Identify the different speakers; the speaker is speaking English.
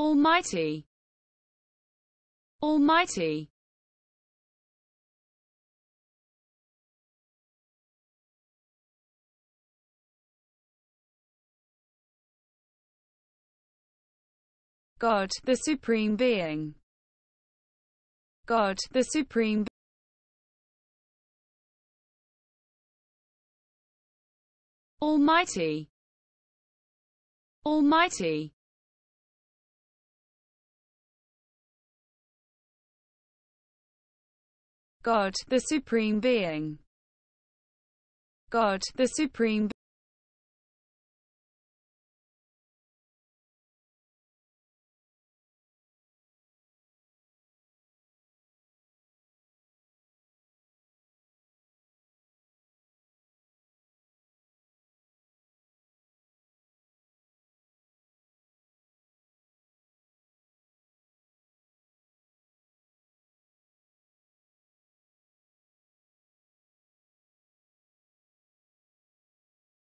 Speaker 1: Almighty, Almighty.
Speaker 2: God, the Supreme Being. God, the Supreme
Speaker 1: Almighty, Almighty.
Speaker 2: God, the Supreme Being. God, the Supreme